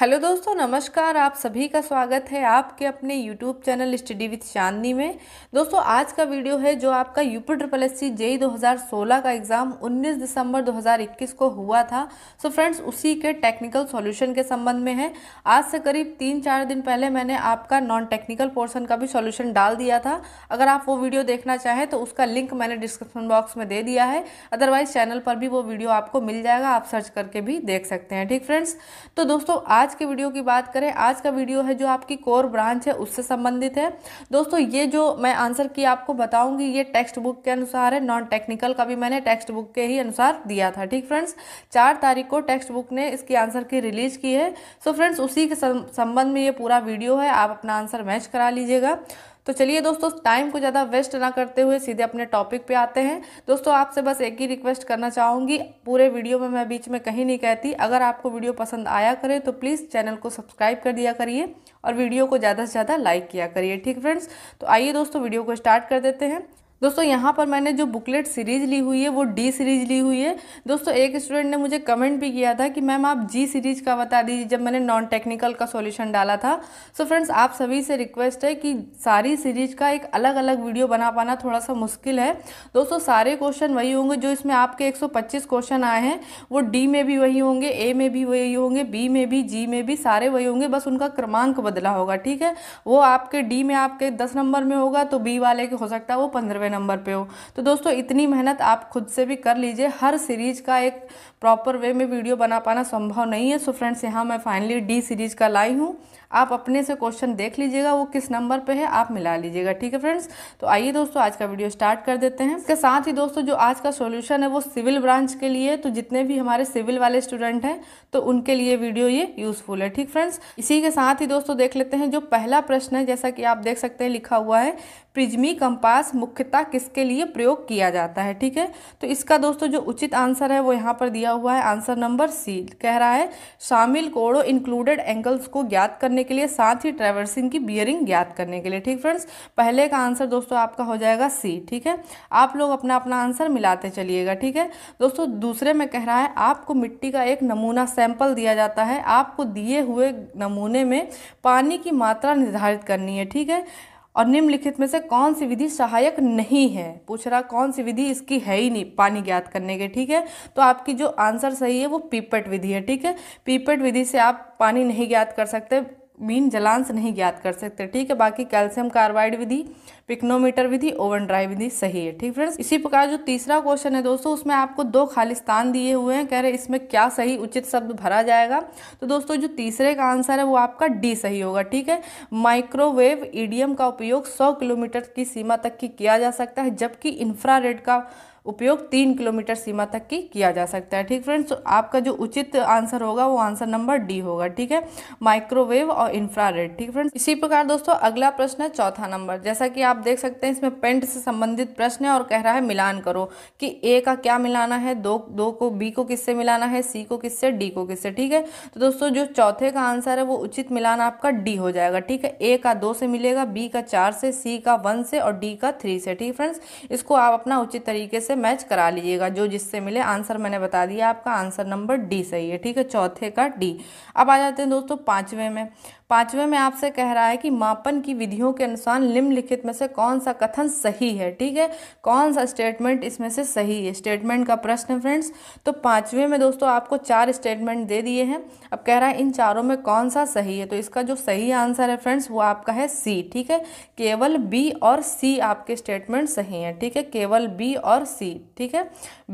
hello दोस्तों नमस्कार आप सभी का स्वागत है आपके अपने YouTube channel study with Chandni में दोस्तों आज का वीडियो है जो आपका UP triple S C JE दो का एग्ज़ाम 19 दिसंबर 2021 को हुआ था सो फ्रेंड्स उसी के टेक्निकल सॉल्यूशन के संबंध में है आज से करीब तीन चार दिन पहले मैंने आपका नॉन टेक्निकल पोर्सन का भी सोल्यूशन डाल दिया था अगर आप वो वीडियो देखना चाहें तो उसका लिंक मैंने डिस्क्रिप्शन बॉक्स में दे दिया है अदरवाइज चैनल पर भी वो वीडियो आपको मिल जाएगा आप सर्च करके भी देख सकते हैं ठीक फ्रेंड्स तो दोस्तों आज आज के वीडियो की बात करें आज का वीडियो है जो आपकी कोर ब्रांच है उससे संबंधित है दोस्तों ये जो मैं आंसर की आपको बताऊंगी ये टेक्स्ट बुक के अनुसार है नॉन टेक्निकल का भी मैंने टेक्स्ट बुक के ही अनुसार दिया था ठीक फ्रेंड्स चार तारीख को टेक्स्ट बुक ने इसकी आंसर की रिलीज की है सो फ्रेंड्स उसी के संबंध में ये पूरा वीडियो है आप अपना आंसर मैच करा लीजिएगा तो चलिए दोस्तों टाइम को ज़्यादा वेस्ट ना करते हुए सीधे अपने टॉपिक पे आते हैं दोस्तों आपसे बस एक ही रिक्वेस्ट करना चाहूँगी पूरे वीडियो में मैं बीच में कहीं नहीं कहती अगर आपको वीडियो पसंद आया करे तो प्लीज़ चैनल को सब्सक्राइब कर दिया करिए और वीडियो को ज़्यादा से ज़्यादा लाइक किया करिए ठीक फ्रेंड्स तो आइए दोस्तों वीडियो को स्टार्ट कर देते हैं दोस्तों यहाँ पर मैंने जो बुकलेट सीरीज़ ली हुई है वो डी सीरीज़ ली हुई है दोस्तों एक स्टूडेंट ने मुझे कमेंट भी किया था कि मैम आप जी सीरीज़ का बता दीजिए जब मैंने नॉन टेक्निकल का सोल्यूशन डाला था सो so फ्रेंड्स आप सभी से रिक्वेस्ट है कि सारी सीरीज़ का एक अलग अलग वीडियो बना पाना थोड़ा सा मुश्किल है दोस्तों सारे क्वेश्चन वही होंगे जो इसमें आपके एक क्वेश्चन आए हैं वो डी में भी वही होंगे ए में भी वही होंगे बी में भी जी में भी सारे वही होंगे बस उनका क्रमांक बदला होगा ठीक है वो आपके डी में आपके दस नंबर में होगा तो बी वाले के हो सकता है वो पंद्रहवें नंबर पे हो तो दोस्तों इतनी मेहनत आप खुद से भी कर लीजिए हर सीरीज़ का एक प्रॉपर वे में वीडियो बना पाना संभव नहीं है सो फ्रेंड्स यहाँ मैं फाइनली डी सीरीज़ का लाई हूँ आप अपने से क्वेश्चन देख लीजिएगा वो किस नंबर पे है आप मिला लीजिएगा ठीक है फ्रेंड्स तो आइए दोस्तों आज का वीडियो स्टार्ट कर देते हैं इसके साथ ही दोस्तों जो आज का सोल्यूशन है वो सिविल ब्रांच के लिए तो जितने भी हमारे सिविल वाले स्टूडेंट हैं तो उनके लिए वीडियो ये यूजफुल है ठीक फ्रेंड्स इसी के साथ ही दोस्तों देख लेते हैं जो पहला प्रश्न है जैसा कि आप देख सकते हैं लिखा हुआ है प्रिज्मी कंपास मुख्यतः किसके लिए प्रयोग किया जाता है ठीक है तो इसका दोस्तों जो उचित आंसर है वो यहाँ पर दिया हुआ है आंसर नंबर सी कह रहा है शामिल कोड़ों इंक्लूडेड एंगल्स को ज्ञात करने करने के लिए साथ ही ट्रेवर्सिंग की बियरिंग ज्ञात करने के लिए ठीक फ्रेंड्स पहले का आंसर दोस्तों आपका हो जाएगा सी ठीक है आप लोग अपना अपना आंसर मिलाते चलिएगा ठीक है दोस्तों दूसरे में कह रहा है आपको मिट्टी का एक नमूना सैंपल दिया जाता है आपको दिए हुए नमूने में पानी की मात्रा निर्धारित करनी है ठीक है और निम्नलिखित में से कौन सी विधि सहायक नहीं है पूछ रहा कौन सी विधि इसकी है ही नहीं पानी ज्ञात करने के ठीक है तो आपकी जो आंसर सही है वो पीपट विधि है ठीक है पीपट विधि से आप पानी नहीं ज्ञात कर सकते मीन जलांश नहीं ज्ञात कर सकते ठीक है बाकी कैल्शियम कार्बाइड विधि पिक्नोमीटर विधि ओवन ड्राई विधि सही है ठीक फ्रेंड्स इसी प्रकार जो तीसरा क्वेश्चन है दोस्तों उसमें आपको दो खालिस्तान दिए हुए हैं कह रहे इसमें क्या सही उचित शब्द भरा जाएगा तो दोस्तों जो तीसरे का आंसर है वो आपका डी सही होगा ठीक है माइक्रोवेव ईडीएम का उपयोग सौ किलोमीटर की सीमा तक की किया जा सकता है जबकि इंफ्रा का उपयोग तीन किलोमीटर सीमा तक की किया जा सकता है ठीक फ्रेंड्स तो आपका जो उचित आंसर होगा वो आंसर नंबर डी होगा ठीक है माइक्रोवेव और इंफ्रारेड ठीक फ्रेंड्स इसी प्रकार दोस्तों अगला प्रश्न है चौथा नंबर जैसा कि आप देख सकते हैं इसमें पेंट से संबंधित प्रश्न है और कह रहा है मिलान करो कि ए का क्या मिलाना है दो दो को बी को किससे मिलाना है सी को किससे डी को किससे ठीक है तो दोस्तों जो चौथे का आंसर है वो उचित मिलान आपका डी हो जाएगा ठीक है ए का दो से मिलेगा बी का चार से सी का वन से और डी का थ्री से ठीक फ्रेंड्स इसको आप अपना उचित तरीके से से मैच करा लीजिएगा जो जिससे मिले आंसर मैंने बता दिया आपका आंसर नंबर डी सही है ठीक है चौथे का डी अब आ जाते हैं दोस्तों पाँचवें में पांचवें में आपसे कह रहा है कि मापन की विधियों के अनुसार निम्नलिखित में से कौन सा कथन सही है ठीक है कौन सा स्टेटमेंट इसमें से सही है स्टेटमेंट का प्रश्न फ्रेंड्स तो पांचवें में दोस्तों आपको चार स्टेटमेंट दे दिए हैं अब कह रहा है इन चारों में कौन सा सही है तो इसका जो सही आंसर है फ्रेंड्स वो आपका है सी ठीक है केवल बी और सी आपके स्टेटमेंट सही है ठीक है केवल बी और सी ठीक है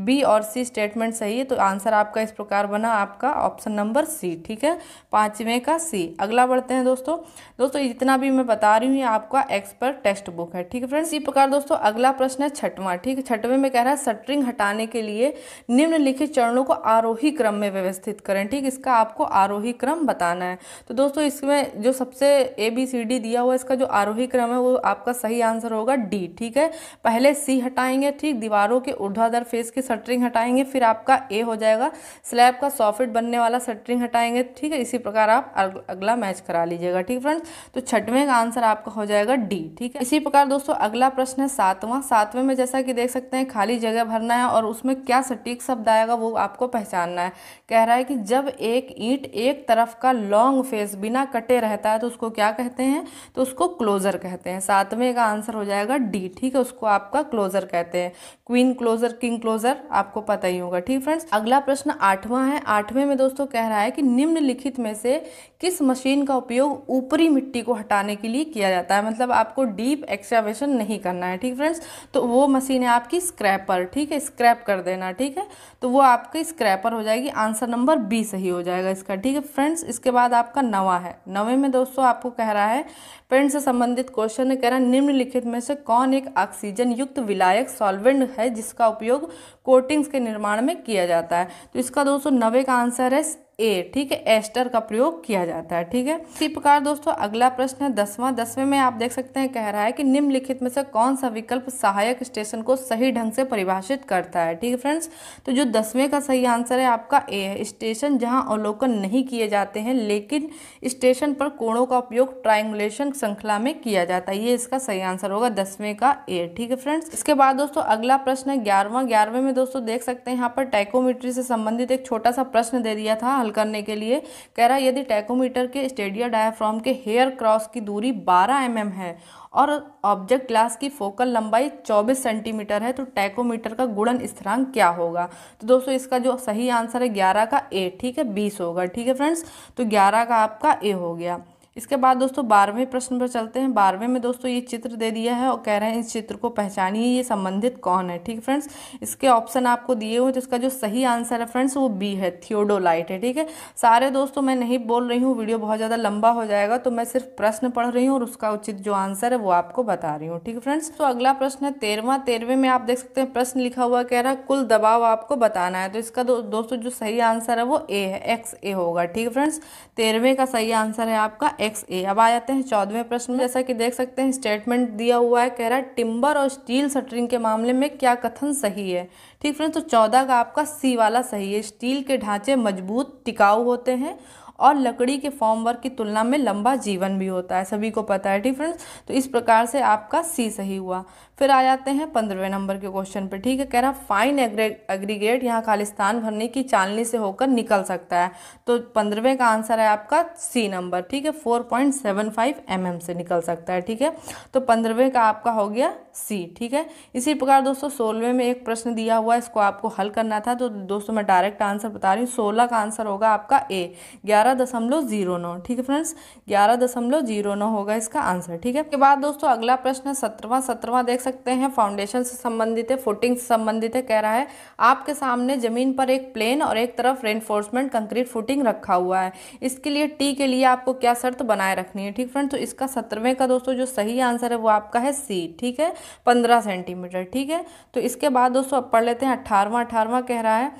बी और सी स्टेटमेंट सही है तो आंसर आपका इस प्रकार बना आपका ऑप्शन नंबर सी ठीक है पांचवें का सी अगला पढ़ते हैं दोस्तों दोस्तों जितना भी मैं बता रही हूँ ये आपका एक्सपर्ट टेक्स्ट बुक है ठीक है फ्रेंड्स इस प्रकार दोस्तों अगला प्रश्न है छठवां ठीक है छठवें में कह रहा है सटरिंग हटाने के लिए निम्नलिखित चरणों को आरोही क्रम में व्यवस्थित करें ठीक इसका आपको आरोही क्रम बताना है तो दोस्तों इसमें जो सबसे ए बी सी डी दिया हुआ इसका जो आरोही क्रम है वो आपका सही आंसर होगा डी ठीक है पहले सी हटाएंगे ठीक दीवारों के ऊर्ध्वाधर फेस की सटरिंग हटाएंगे फिर आपका ए हो जाएगा स्लैब का सॉफिट बनने वाला सटरिंग हटाएंगे ठीक है इसी प्रकार आप अगला मैच कर करा लीजिएगा ठीक फ्रेंड्स तो छठवें का आंसर आपका हो जाएगा डी ठीक है इसी प्रकार दोस्तों अगला प्रश्न है सातवां सातवें में जैसा कि देख सकते हैं खाली जगह भरना है और उसमें क्या सटीक शब्द आएगा वो आपको पहचानना है कह रहा है कि जब एक ईंट एक तरफ का लॉन्ग फेस बिना कटे रहता है तो उसको क्या कहते हैं तो उसको क्लोजर कहते हैं सातवें का आंसर हो जाएगा डी ठीक है उसको आपका क्लोजर कहते हैं क्वीन क्लोजर किंग क्लोजर आपको पता ही होगा ठीक फ्रेंड्स अगला प्रश्न आठवां है आठवें में दोस्तों कह रहा है कि निम्नलिखित में से किस मशीन का उपयोग ऊपरी मिट्टी को हटाने के लिए किया जाता है मतलब आपको डीप एक्सकावेशन नहीं करना है ठीक फ्रेंड्स तो वो मशीन है आपकी स्क्रैपर ठीक है स्क्रैप कर देना ठीक है तो वो आपकी स्क्रैपर हो जाएगी आंसर नंबर बी सही हो जाएगा इसका ठीक है फ्रेंड्स इसके बाद आपका नवा है नवे में दोस्तों आपको कह रहा है पेंट से संबंधित क्वेश्चन है कह रहा है निम्नलिखित में से कौन एक ऑक्सीजन युक्त विलायक सॉल्वेंट है जिसका उपयोग कोटिंग्स के निर्माण में किया जाता है तो इसका दोस्तों का आंसर है ए ठीक है एस्टर का प्रयोग किया जाता है ठीक है इसी प्रकार दोस्तों अगला प्रश्न है दसवां दसवें में आप देख सकते हैं कह रहा है कि निम्नलिखित में से कौन सा विकल्प सहायक स्टेशन को सही ढंग से परिभाषित करता है ठीक है फ्रेंड्स तो जो दसवें का सही आंसर है आपका ए है स्टेशन जहां अवलोकन नहीं किए जाते हैं लेकिन स्टेशन पर कोणों का उपयोग ट्राइंगुलेशन श्रृंखला में किया जाता है ये इसका सही आंसर होगा दसवें का ए ठीक है फ्रेंड्स इसके बाद दोस्तों अगला प्रश्न है ग्यारहवा ग्यारहवें में दोस्तों देख सकते हैं यहाँ पर टैकोमीट्री से संबंधित एक छोटा सा प्रश्न दे दिया था हल करने के लिए कह रहा है यदि टैकोमीटर के स्टेडिया डायाफ्रॉम के हेयर क्रॉस की दूरी बारह एम mm है और ऑब्जेक्ट ग्लास की फोकल लंबाई 24 सेंटीमीटर है तो टैकोमीटर का गुणन स्थिरांक क्या होगा तो दोस्तों इसका जो सही आंसर है 11 का ए ठीक है 20 होगा ठीक है फ्रेंड्स तो 11 का आपका ए हो गया इसके बाद दोस्तों बारहवें प्रश्न पर चलते हैं बारहवें में दोस्तों ये चित्र दे दिया है और कह रहे हैं इस चित्र को पहचानिए ये संबंधित कौन है ठीक फ्रेंड्स इसके ऑप्शन आपको दिए हुए तो इसका जो सही आंसर है फ्रेंड्स वो बी है थियोडोलाइट है ठीक है सारे दोस्तों मैं नहीं बोल रही हूँ वीडियो बहुत ज़्यादा लंबा हो जाएगा तो मैं सिर्फ प्रश्न पढ़ रही हूँ और उसका उचित जो आंसर है वो आपको बता रही हूँ ठीक है फ्रेंड्स तो अगला प्रश्न है तेरहवा तेरहवें में आप देख सकते हैं प्रश्न लिखा हुआ कह रहा है कुल दबाव आपको बताना है तो इसका दोस्तों जो सही आंसर है वो ए है एक्स ए होगा ठीक है फ्रेंड्स तेरहवें का सही आंसर है आपका एक्स ए अब आ जाते हैं चौदहवें प्रश्न में जैसा कि देख सकते हैं स्टेटमेंट दिया हुआ है कह रहा है टिम्बर और स्टील शटरिंग के मामले में क्या कथन सही है ठीक फ्रेंड्स तो चौदह का आपका सी वाला सही है स्टील के ढांचे मजबूत टिकाऊ होते हैं और लकड़ी के फॉर्म वर्क की तुलना में लंबा जीवन भी होता है सभी को पता है फ्रेंड्स तो इस प्रकार से आपका सी सही हुआ फिर आ जाते हैं पंद्रहवें नंबर के क्वेश्चन पे ठीक है कह रहा फाइन एग्रीगेट यहाँ खालिस्तान भरने की चालनी से होकर निकल सकता है तो पंद्रहवें का आंसर है आपका सी नंबर ठीक है four point seven five M M से निकल सकता है ठीक है तो पंद्रहवें का आपका हो गया सी ठीक है इसी प्रकार दोस्तों सोलहवें में एक प्रश्न दिया हुआ है इसको आपको हल करना था तो दोस्तों मैं डायरेक्ट आंसर बता रही हूँ सोलह का आंसर होगा आपका ए ग्यारह दशमलव जीरो नौ ठीक है फ्रेंड्स ग्यारह दशमलव जीरो नौ होगा इसका आंसर ठीक है इसके बाद दोस्तों अगला प्रश्न सत्रवा सत्रवा देख सकते सकते हैं फाउंडेशन से संबंधित है फुटिंग से संबंधित है कह रहा है आपके सामने ज़मीन पर एक प्लेन और एक तरफ रेनफोर्समेंट कंक्रीट फुटिंग रखा हुआ है इसके लिए टी के लिए आपको क्या शर्त बनाए रखनी है ठीक फ्रेंड तो इसका सत्रहवें का दोस्तों जो सही आंसर है वो आपका है सी ठीक है पंद्रह सेंटीमीटर ठीक है तो इसके बाद दोस्तों अब पढ़ लेते हैं अट्ठारवां अठारवा कह रहा है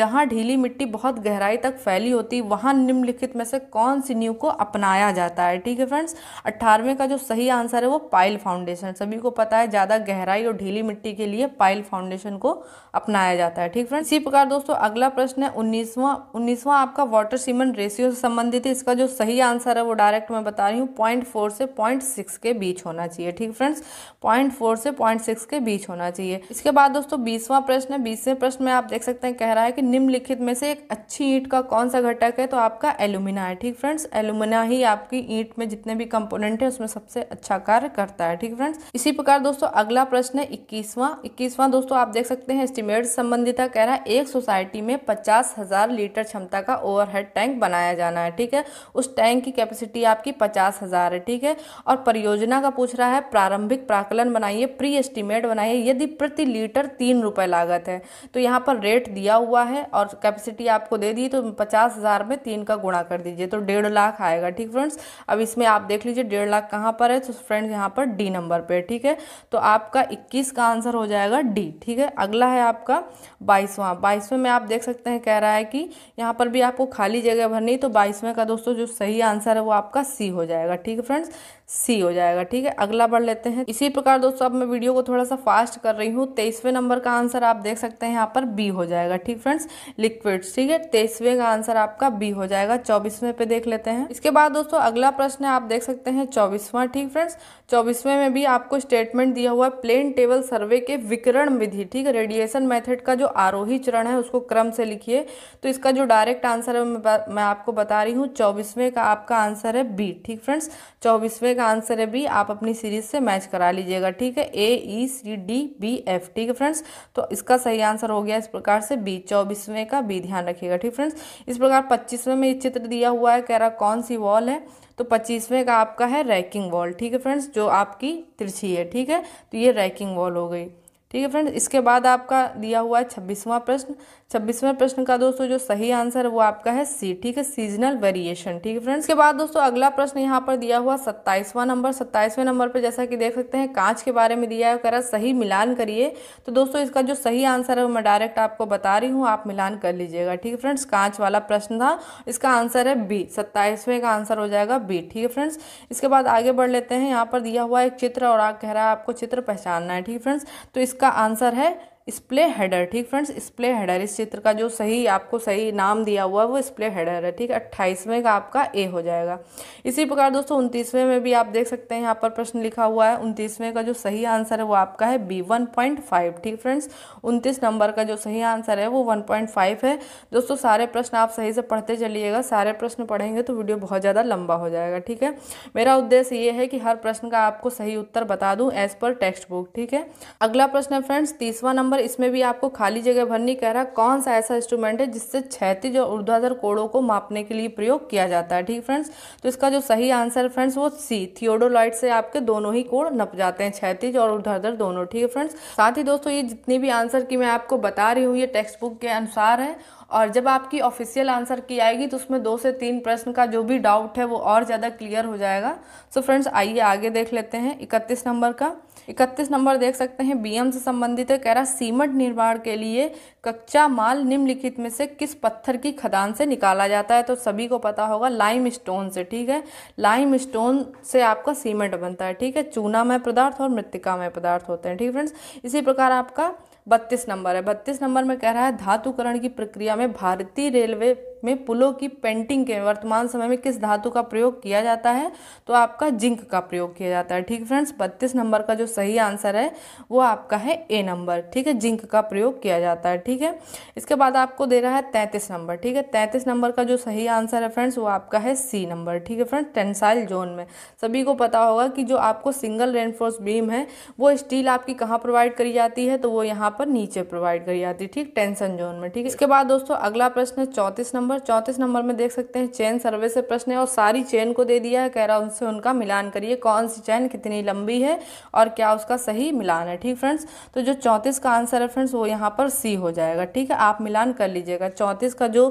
जहाँ ढीली मिट्टी बहुत गहराई तक फैली होती वहाँ निम्नलिखित में से कौन सी न्यू को अपनाया जाता है ठीक है फ्रेंड्स अट्ठारहवें का जो सही आंसर है वो पाइल फाउंडेशन सभी को पता है ज़्यादा ज़्यादा गहराई और ढीली मिट्टी के लिए पाइल फाउंडेशन को अपनाया जाता है ठीक फ्रेंड इसी प्रकार दोस्तों अगला प्रश्न है उन्नीसवा उन्नीसवा आपका वाटर सीमेंट रेशियो से संबंधित है इसका जो सही आंसर है वो डायरेक्ट मैं बता रही हूँ पॉइंट से पॉइंट के बीच होना चाहिए ठीक फ्रेंड्स पॉइंट से पॉइंट के बीच होना चाहिए इसके बाद दोस्तों बीसवा प्रश्न है बीसवें प्रश्न में आप देख सकते हैं कह रहा है कि निम्नलिखित में से एक अच्छी ईंट का कौन सा घटक है तो आपका एलुमिना है ठीक फ्रेंड्स एलुमिना ही आपकी ईंट में जितने भी कंपोनेंट है उसमें सबसे अच्छा कार्य करता है ठीक फ्रेंड्स इसी प्रकार दोस्तों अगला प्रश्न है इक्कीसवां इक्कीसवां दोस्तों आप देख सकते हैं एस्टिमेट संबंधी कह रहा है एक सोसाइटी में पचास हज़ार लीटर क्षमता का ओवरहेड टैंक बनाया जाना है ठीक है उस टैंक की कैपेसिटी आपकी पचास हज़ार है ठीक है और परियोजना का पूछ रहा है प्रारंभिक प्राकलन बनाइए प्री एस्टिमेट बनाइए यदि प्रति लीटर तीन रुपये लागत है तो यहाँ पर रेट दिया हुआ है और कैपेसिटी आपको दे दी तो पचास हज़ार में तीन का गुणा कर दीजिए तो डेढ़ लाख आएगा ठीक फ्रेंड्स अब इसमें आप देख लीजिए डेढ़ लाख कहाँ पर है तो फ्रेंड्स यहाँ पर डी नंबर पर ठीक है तो आपका 21 का आंसर हो जाएगा डी ठीक है अगला है आपका बाईसवां बाईसवें में आप देख सकते हैं कह रहा है कि यहाँ पर भी आपको खाली जगह भरनी तो बाईसवें का दोस्तों जो सही आंसर है वो आपका सी हो जाएगा ठीक है फ्रेंड्स सी हो जाएगा ठीक है अगला बढ़ लेते हैं इसी प्रकार दोस्तों अब मैं वीडियो को थोड़ा सा फास्ट कर रही हूँ तेईसवें नंबर का आंसर आप देख सकते हैं यहाँ पर बी हो जाएगा ठीक फ्रेंड्स लिक्विड्स ठीक है तेईसवें का आंसर आपका बी हो जाएगा चौबीसवें पे देख लेते हैं इसके बाद दोस्तों अगला प्रश्न आप देख सकते हैं चौबीसवां ठीक फ्रेंड्स चौबीसवें में भी आपको स्टेटमेंट दिया हुआ है प्लेन टेबल सर्वे के विकरण विधि ठीक है रेडिएशन मेथड का जो आरोही चरण है उसको क्रम से लिखिए तो इसका जो डायरेक्ट आंसर है मैं आपको बता रही हूँ चौबीसवें का आपका आंसर है बी ठीक फ्रेंड्स चौबीसवें का आंसर है बी आप अपनी सीरीज से मैच करा लीजिएगा ठीक है A E C D B F ठीक है फ्रेंड्स तो इसका सही आंसर हो गया इस प्रकार से बी चौबीसवें का बी ध्यान रखिएगा ठीक फ्रेंड्स इस प्रकार पच्चीसवें में ये चित्र दिया हुआ है कह रहा कौन सी वॉल है तो पच्चीसवें का आपका है रैकिंग वॉल ठीक है फ्रेंड्स जो आपकी तिरछी है ठीक है तो ये रैकिंग वॉल हो गई ठीक है फ्रेंड्स इसके बाद आपका दिया हुआ है छब्बीसवां प्रश्न छब्बीसवें प्रश्न का दोस्तों जो सही आंसर है वो आपका है सी ठीक है सीजनल वेरिएशन ठीक है फ्रेंड्स के बाद दोस्तों अगला प्रश्न यहाँ पर दिया हुआ सत्ताईसवां नंबर सत्ताईसवें नंबर पर जैसा कि देख सकते हैं कांच के बारे में दिया है कर सही मिलान करिए तो दोस्तों इसका जो सही आंसर है वो मैं डायरेक्ट आपको बता रही हूँ आप मिलान कर लीजिएगा ठीक है फ्रेंड्स कांच वाला प्रश्न था इसका आंसर है बी सत्ताईसवें का आंसर हो जाएगा बी ठीक है फ्रेंड्स इसके बाद आगे बढ़ लेते हैं यहाँ पर दिया हुआ एक चित्र और कह रहा है आपको चित्र पहचानना है ठीक है फ्रेंड्स तो इसका आंसर है स्प्ले हेडर ठीक फ्रेंड्स स्प्ले हेडर इस चित्र का जो सही आपको सही नाम दिया हुआ है वो स्प्ले हेडर है ठीक अट्ठाईसवें का आपका ए हो जाएगा इसी प्रकार दोस्तों उनतीसवें में भी आप देख सकते हैं यहाँ पर प्रश्न लिखा हुआ है उनतीसवें का जो सही आंसर है वो आपका है बी वन पॉइंट फाइव ठीक फ्रेंड्स उनतीस नंबर का जो सही आंसर है वो वन पॉइंट फाइव है दोस्तों सारे प्रश्न आप सही से पढ़ते चलिएगा सारे प्रश्न पढ़ेंगे तो वीडियो बहुत ज़्यादा लंबा हो जाएगा ठीक है मेरा उद्देश्य ये है कि हर प्रश्न का आपको सही उत्तर बता दूँ एज पर टेक्स्ट बुक ठीक है अगला प्रश्न है फ्रेंड्स तीसवा नंबर नंबर इसमें भी आपको खाली जगह भरनी कह रहा कौन सा ऐसा इंस्ट्रूमेंट है जिससे छैतीज और ऊर्ध्वाधर कोड़ों को मापने के लिए प्रयोग किया जाता है ठीक फ्रेंड्स तो इसका जो सही आंसर है फ्रेंड्स वो सी थियोडोलाइट से आपके दोनों ही कोड़ नप जाते हैं छैतीज और ऊर्ध्वाधर दोनों ठीक है फ्रेंड्स साथ ही दोस्तों ये जितनी भी आंसर की मैं आपको बता रही हूँ ये टेक्स्ट बुक के अनुसार है और जब आपकी ऑफिशियल आंसर की आएगी तो उसमें दो से तीन प्रश्न का जो भी डाउट है वो और ज़्यादा क्लियर हो जाएगा सो फ्रेंड्स आइए आगे देख लेते हैं इकतीस नंबर का इकतीस नंबर देख सकते हैं बीएम से संबंधित है कह रहा सीमेंट निर्माण के लिए कच्चा माल निम्नलिखित में से किस पत्थर की खदान से निकाला जाता है तो सभी को पता होगा लाइम स्टोन से ठीक है लाइम स्टोन से आपका सीमेंट बनता है ठीक है चूनामय पदार्थ और मृतिकामय पदार्थ होते हैं ठीक फ्रेंड्स इसी प्रकार आपका बत्तीस नंबर है बत्तीस नंबर में कह रहा है धातुकरण की प्रक्रिया में भारतीय रेलवे में पुलों की पेंटिंग के वर्तमान समय में किस धातु का प्रयोग किया जाता है तो आपका जिंक का प्रयोग किया जाता है ठीक फ्रेंड्स बत्तीस नंबर का जो सही आंसर है वो आपका है ए नंबर ठीक है जिंक का प्रयोग किया जाता है ठीक है इसके बाद आपको दे रहा है तैंतीस नंबर ठीक है तैंतीस नंबर का जो सही आंसर है फ्रेंड्स वो आपका है सी नंबर ठीक है फ्रेंड्स टेंसाइल जोन में सभी को पता होगा कि जो आपको सिंगल रेनफोर्स बीम है वो स्टील आपकी कहाँ प्रोवाइड करी जाती है तो वो यहाँ पर नीचे प्रोवाइड करी जाती है ठीक टेंसन जोन में ठीक है इसके बाद दोस्तों अगला प्रश्न है चौंतीस नंबर नंबर चौंतीस नंबर में देख सकते हैं चैन सर्वे से प्रश्न है और सारी चैन को दे दिया है कह रहा उनसे उनका मिलान करिए कौन सी चैन कितनी लंबी है और क्या उसका सही मिलान है ठीक फ्रेंड्स तो जो चौंतीस का आंसर है फ्रेंड्स वो यहाँ पर सी हो जाएगा ठीक है आप मिलान कर लीजिएगा चौंतीस का जो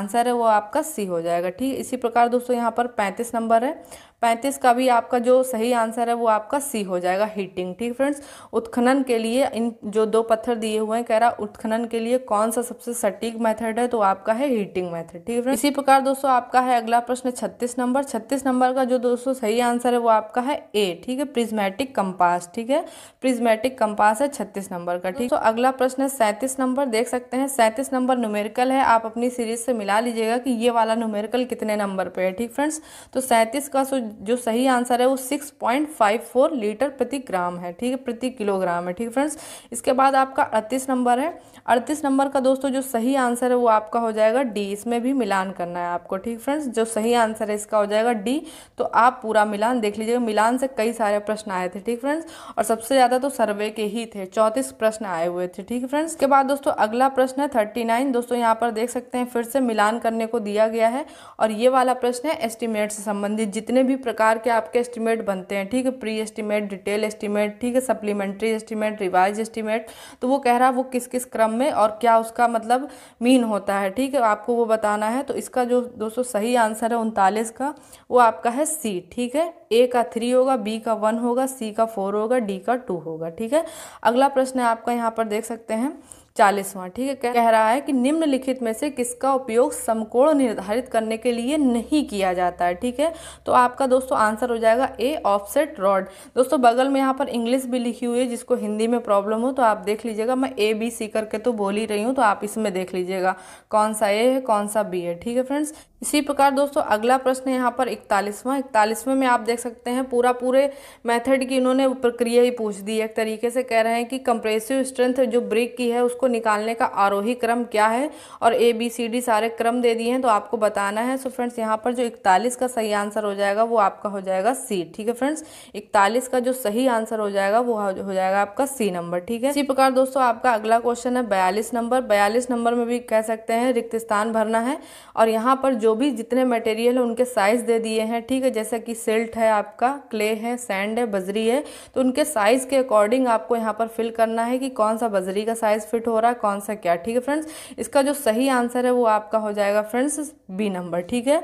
आंसर है वो आपका सी हो जाएगा ठीक इसी प्रकार दोस्तों यहाँ पर पैंतीस नंबर है पैंतीस का भी आपका जो सही आंसर है वो आपका सी हो जाएगा हीटिंग ठीक फ्रेंड्स उत्खनन के लिए इन जो दो पत्थर दिए हुए हैं कह रहा उत्खनन के लिए कौन सा सबसे सटीक मेथड है तो आपका है हीटिंग मेथड ठीक है इसी प्रकार दोस्तों आपका है अगला प्रश्न छत्तीस नंबर छत्तीस नंबर का जो दोस्तों सही आंसर है वो आपका है ए ठीक है प्रिज्मेटिक कंपास ठीक है प्रिज्मेटिक कंपास है छत्तीस नंबर का ठीक तो अगला प्रश्न है सैंतीस नंबर देख सकते हैं सैंतीस नंबर न्यूमेरिकल है आप अपनी सीरीज से मिला लीजिएगा कि ये वाला न्यूमेरिकल कितने नंबर पे है ठीक फ्रेंड्स तो सैंतीस का जो सही आंसर है वो six point five four litre प्रति ग्राम है ठीक है प्रति किलोग्राम है ठीक है फ्रेंड्स इसके बाद आपका अड़तीस नंबर है अड़तीस नंबर का दोस्तों जो सही आंसर है वो आपका हो जाएगा डी इसमें भी मिलान करना है आपको ठीक फ्रेंड्स जो सही आंसर है इसका हो जाएगा डी तो आप पूरा मिलान देख लीजिएगा मिलान से कई सारे प्रश्न आए थे ठीक फ्रेंड्स और सबसे ज़्यादा तो सर्वे के ही थे चौंतीस प्रश्न आए हुए थे ठीक फ्रेंड्स के बाद दोस्तों अगला प्रश्न है थर्टी नाइन दोस्तों यहाँ पर देख सकते हैं फिर से मिलान करने को दिया गया है और ये वाला प्रश्न है एस्टिमेट से संबंधित जितने भी प्रकार के आपके एस्टीमेट बनते हैं ठीक है प्री एस्टीमेट डिटेल एस्टीमेट ठीक है सप्लीमेंट्री एस्टीमेट रिवाइज एस्टीमेट तो वो कह रहा है वो किस किस क्रम में और क्या उसका मतलब मीन होता है ठीक है आपको वो बताना है तो इसका जो दोस्तों सही आंसर है उनतालीस का वो आपका है सी ठीक है ए का थ्री होगा बी का वन होगा सी का फोर होगा डी का टू होगा ठीक है अगला प्रश्न आपका यहाँ पर देख सकते हैं चालीसवां ठीक है कह रहा है कि निम्नलिखित में से किसका उपयोग समकोण निर्धारित करने के लिए नहीं किया जाता है ठीक है तो आपका दोस्तों आंसर हो जाएगा ए ऑफसेट रॉड दोस्तों बगल में यहाँ पर इंग्लिश भी लिखी हुई है जिसको हिंदी में प्रॉब्लम हो तो आप देख लीजिएगा मैं ए बी सी करके तो बोल ही रही हूँ तो आप इसमें देख लीजिएगा कौन सा ए है कौन सा बी है ठीक है फ्रेंड्स इसी प्रकार दोस्तों अगला प्रश्न यहाँ पर इकतालीसवां इकतालीसवें में आप देख सकते हैं पूरा पूरे मेथड की इन्होंने प्रक्रिया ही पूछ दी है एक तरीके से कह रहे हैं कि कंप्रेसिव स्ट्रेंथ जो ब्रेक की है उसको को निकालने का आरोही क्रम क्या है और ए बी सी डी सारे क्रम दे दिए हैं तो आपको बताना है सो फ्रेंड्स यहाँ पर जो इकतालीस का सही आंसर हो जाएगा वो आपका हो जाएगा सी ठीक है फ्रेंड्स इकतालीस का जो सही आंसर हो जाएगा वो हो जाएगा आपका सी नंबर ठीक है इसी प्रकार दोस्तों आपका अगला क्वेश्चन है बयालीस नंबर बयालीस नंबर में भी कह सकते हैं रिक्त स्थान भरना है और यहाँ पर जो भी जितने मटेरियल है उनके साइज दे दिए हैं ठीक है जैसे कि सिल्ट है आपका क्ले है सैंड है बजरी है तो उनके साइज़ के अकॉर्डिंग आपको यहाँ पर फिल करना है कि कौन सा बजरी का साइज़ फिट हो हो रहा है कौन सा क्या ठीक है फ्रेंड्स इसका जो सही आंसर है वो आपका हो जाएगा फ्रेंड्स बी नंबर ठीक है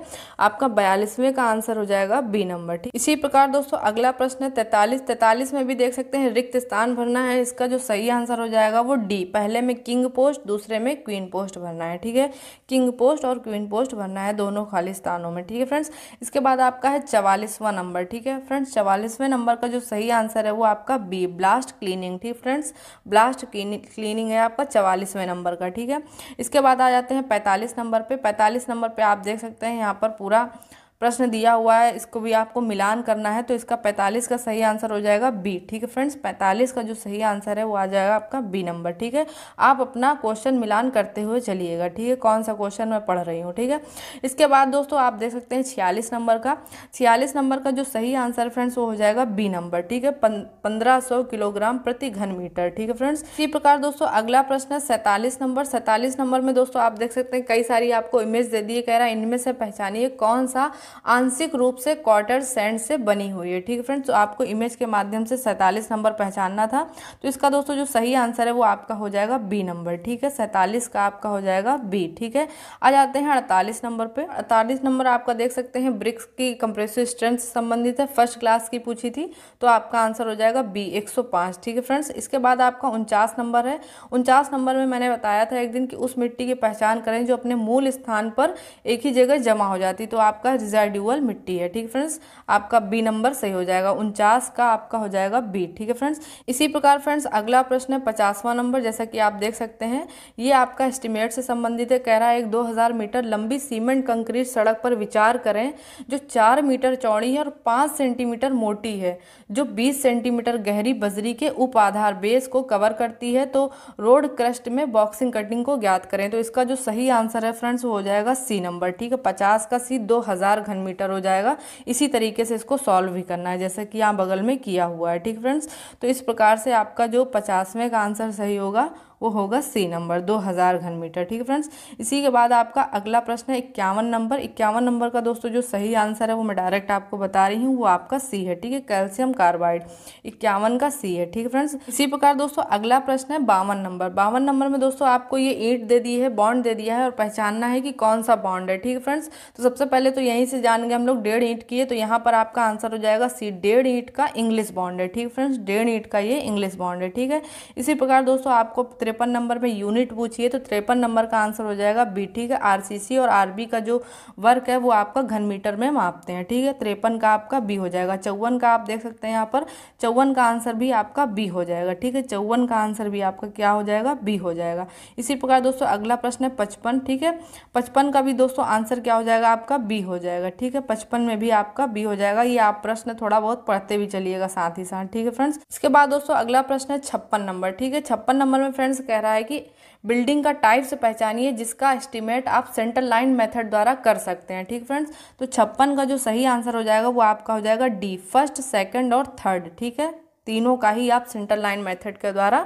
आपका बयालीसवें का आंसर हो जाएगा बी नंबर ठीक इसी प्रकार दोस्तों अगला प्रश्न है तैतालीस तैतालीस में भी देख सकते हैं रिक्त स्थान भरना है इसका जो सही आंसर हो जाएगा वो डी पहले में किंग पोस्ट दूसरे में क्वीन पोस्ट भरना है ठीक है किंग पोस्ट और क्वीन पोस्ट भरना है दोनों खाली स्थानों में ठीक है फ्रेंड्स इसके बाद आपका है चवालीसवां नंबर ठीक है फ्रेंड्स चवालीसवें नंबर का जो सही आंसर है वो आपका बी ब्लास्ट क्लीनिंग ठीक फ्रेंड्स ब्लास्ट क्लीनिंग है आपका आपका चवालीसवें नंबर का ठीक है इसके बाद आ जाते हैं पैंतालीस नंबर पर पैंतालीस नंबर पर आप देख सकते हैं यहाँ पर पूरा प्रश्न दिया हुआ है इसको भी आपको मिलान करना है तो इसका पैंतालीस का सही आंसर हो जाएगा बी ठीक है फ्रेंड्स पैंतालीस का जो सही आंसर है वो आ जाएगा आपका बी नंबर ठीक है आप अपना क्वेश्चन मिलान करते हुए चलिएगा ठीक है कौन सा क्वेश्चन मैं पढ़ रही हूँ ठीक है इसके बाद दोस्तों आप देख सकते हैं छियालीस नंबर का छियालीस नंबर का जो सही आंसर फ्रेंड्स वो हो जाएगा बी नंबर ठीक है पंद्रह सौ किलोग्राम प्रति घन मीटर ठीक है फ्रेंड्स इसी प्रकार दोस्तों अगला प्रश्न है सैंतालीस नंबर सैंतालीस नंबर में दोस्तों आप देख सकते हैं कई सारी आपको इमेज दे दिए कह रहा है इनमें से पहचानिए कौन सा आंशिक रूप से क्वार्टर सैंड से बनी हुई है ठीक है फ्रेंड्स तो आपको इमेज के माध्यम से सैंतालीस नंबर पहचानना था तो इसका दोस्तों जो सही आंसर है वो आपका हो जाएगा बी नंबर ठीक है सैंतालीस का आपका हो जाएगा बी ठीक है आ जाते हैं अड़तालीस नंबर पर अड़तालीस नंबर आपका देख सकते हैं ब्रिक्स की कंप्रेसिव स्ट्रेंथ संबंधित है फर्स्ट क्लास की पूछी थी तो आपका आंसर हो जाएगा बी एक ठीक है फ्रेंड्स इसके बाद आपका उनचास नंबर है उनचास नंबर में मैंने बताया था एक दिन कि उस मिट्टी की पहचान करें जो अपने मूल स्थान पर एक ही जगह जमा हो जाती तो आपका रिजल्ट रेजाड्यूअल मिट्टी है ठीक है फ्रेंड्स आपका बी नंबर सही हो जाएगा उनचास का आपका हो जाएगा बी ठीक है फ्रेंड्स इसी प्रकार फ्रेंड्स अगला प्रश्न है पचासवां नंबर जैसा कि आप देख सकते हैं ये आपका एस्टिमेट से संबंधित है कह रहा है एक दो मीटर लंबी सीमेंट कंक्रीट सड़क पर विचार करें जो चार मीटर चौड़ी है और पाँच सेंटीमीटर मोटी है जो बीस सेंटीमीटर गहरी बजरी के उप बेस को कवर करती है तो रोड क्रस्ट में बॉक्सिंग कटिंग को ज्ञात करें तो इसका जो सही आंसर है फ्रेंड्स वो हो जाएगा सी नंबर ठीक है पचास का सी दो हज़ार घन मीटर हो जाएगा इसी तरीके से इसको सॉल्व भी करना है जैसा कि यहाँ बगल में किया हुआ है ठीक फ्रेंड्स तो इस प्रकार से आपका जो पचासवें का आंसर सही होगा वो होगा सी नंबर दो हज़ार घन मीटर ठीक है फ्रेंड्स इसी के बाद आपका अगला प्रश्न है इक्यावन नंबर इक्यावन नंबर का दोस्तों जो सही आंसर है वो मैं डायरेक्ट आपको बता रही हूँ वो आपका सी है ठीक है कैल्शियम कार्बाइड इक्यावन का सी है ठीक है फ्रेंड्स इसी प्रकार दोस्तों अगला प्रश्न है बावन नंबर बावन नंबर में दोस्तों आपको ये ईट दे दी है बॉन्ड दे दिया है और पहचानना है कि कौन सा बॉन्ड है ठीक है फ्रेंड्स तो सबसे पहले तो यहीं से जान गए हम लोग डेढ़ ईट की है तो यहाँ पर आपका आंसर हो जाएगा सी डेढ़ ईट का इंग्लिश बॉन्ड है ठीक फ्रेंड्स डेढ़ ईट का ये इंग्लिश बॉन्ड है ठीक है इसी प्रकार दोस्तों आपको तिरपन नंबर में यूनिट पूछिए तो तिरपन नंबर का आंसर हो जाएगा बी बीटी का आरसीसी और आरबी का जो वर्क है वो आपका घन मीटर में मापते हैं ठीक है तिरपन का आपका बी हो जाएगा चौवन का आप देख सकते हैं यहाँ पर चौवन का आंसर भी आपका बी हो जाएगा ठीक है चौवन का आंसर भी आपका क्या हो जाएगा बी हो जाएगा इसी प्रकार दोस्तों अगला प्रश्न है पचपन ठीक है पचपन का भी दोस्तों आंसर क्या हो जाएगा आपका बी हो जाएगा ठीक है पचपन में भी आपका बी हो जाएगा ये आप प्रश्न थोड़ा बहुत पढ़ते भी चलिएगा साथ ही साथ ठीक है फ्रेंड्स इसके बाद दोस्तों अगला प्रश्न है छप्पन नंबर ठीक है छप्पन नंबर में फ्रेंड्स से कह रहा है कि बिल्डिंग का टाइप से पहचानिए जिसका एस्टिमेट आप सेंटर लाइन मेथड द्वारा कर सकते हैं ठीक फ्रेंड्स तो छप्पन का जो सही आंसर हो जाएगा वो आपका हो जाएगा डी फर्स्ट सेकंड और थर्ड ठीक है तीनों का ही आप सेंटर लाइन मेथड के द्वारा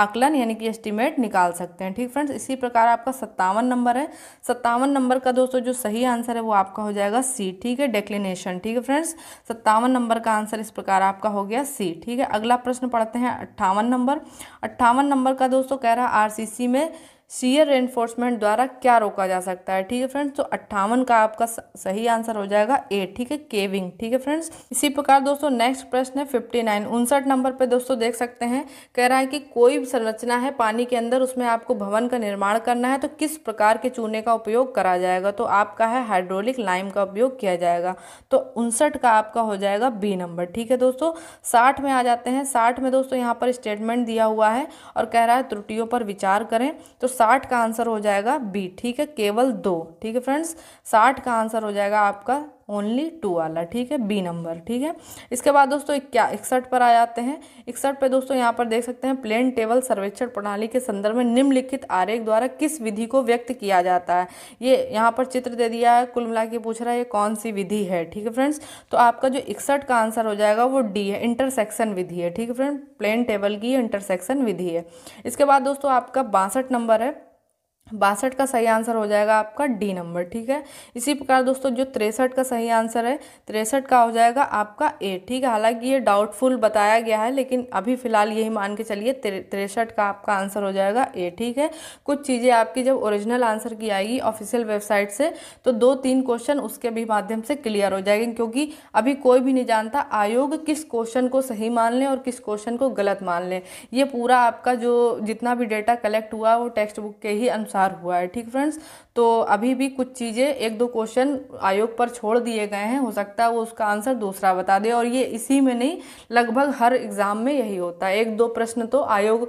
आकलन यानी कि एस्टिमेट निकाल सकते हैं ठीक फ्रेंड्स इसी प्रकार आपका सत्तावन नंबर है सत्तावन नंबर का दोस्तों जो सही आंसर है वो आपका हो जाएगा सी ठीक है डेक्लिनेशन ठीक है फ्रेंड्स सत्तावन नंबर का आंसर इस प्रकार आपका हो गया सी ठीक है अगला प्रश्न पढ़ते हैं अट्ठावन नंबर अट्ठावन नंबर का दोस्तों कह रहा है आर में सीयर एनफोर्समेंट द्वारा क्या रोका जा सकता है ठीक है फ्रेंड्स तो अट्ठावन का आपका सही आंसर हो जाएगा ए ठीक है केविंग ठीक है फ्रेंड्स इसी प्रकार दोस्तों नेक्स्ट प्रश्न है फिफ्टी नाइन उनसठ नंबर पे दोस्तों देख सकते हैं कह रहा है कि कोई भी संरचना है पानी के अंदर उसमें आपको भवन का निर्माण करना है तो किस प्रकार के चूने का उपयोग करा जाएगा तो आपका है हाइड्रोलिक लाइम का उपयोग किया जाएगा तो उनसठ का आपका हो जाएगा बी नंबर ठीक है दोस्तों साठ में आ जाते हैं साठ में दोस्तों यहाँ पर स्टेटमेंट दिया हुआ है और कह रहा है त्रुटियों पर विचार करें तो साठ का आंसर हो जाएगा बी ठीक है केवल दो ठीक है फ्रेंड्स साठ का आंसर हो जाएगा आपका ओनली टू वाला ठीक है बी नंबर ठीक है इसके बाद दोस्तों क्या इकसठ पर आ जाते हैं इकसठ पे दोस्तों यहाँ पर देख सकते हैं प्लेन टेबल सर्वेक्षण प्रणाली के संदर्भ में निम्नलिखित आरेख द्वारा किस विधि को व्यक्त किया जाता है ये यहाँ पर चित्र दे दिया है कुल मिला के पूछ रहा है ये कौन सी विधि है ठीक है फ्रेंड्स तो आपका जो इकसठ का आंसर हो जाएगा वो डी है इंटरसेक्शन विधि है ठीक है फ्रेंड प्लेन टेबल की इंटरसेक्शन विधि है इसके बाद दोस्तों आपका बासठ नंबर है बासठ का सही आंसर हो जाएगा आपका डी नंबर ठीक है इसी प्रकार दोस्तों जो तिरसठ का सही आंसर है तिरसठ का हो जाएगा आपका ए ठीक है हालांकि ये डाउटफुल बताया गया है लेकिन अभी फिलहाल यही मान के चलिए तिरसठ का आपका आंसर हो जाएगा ए ठीक है कुछ चीज़ें आपकी जब ओरिजिनल आंसर की आएगी ऑफिशियल वेबसाइट से तो दो तीन क्वेश्चन उसके भी माध्यम से क्लियर हो जाएंगे क्योंकि अभी कोई भी नहीं जानता आयोग किस क्वेश्चन को सही मान लें और किस क्वेश्चन को गलत मान लें ये पूरा आपका जो जितना भी डेटा कलेक्ट हुआ वो टेक्स्ट बुक के ही अनुसार सुधार हुआ है ठीक फ्रेंड्स तो अभी भी कुछ चीज़ें एक दो क्वेश्चन आयोग पर छोड़ दिए गए हैं हो सकता है वो उसका आंसर दूसरा बता दे और ये इसी में नहीं लगभग हर एग्ज़ाम में यही होता है एक दो प्रश्न तो आयोग